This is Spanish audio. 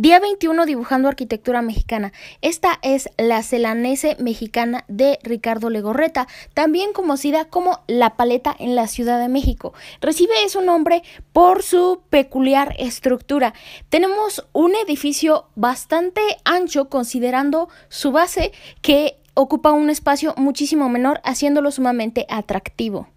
Día 21 dibujando arquitectura mexicana. Esta es la celanese mexicana de Ricardo Legorreta, también conocida como La Paleta en la Ciudad de México. Recibe su nombre por su peculiar estructura. Tenemos un edificio bastante ancho considerando su base que ocupa un espacio muchísimo menor haciéndolo sumamente atractivo.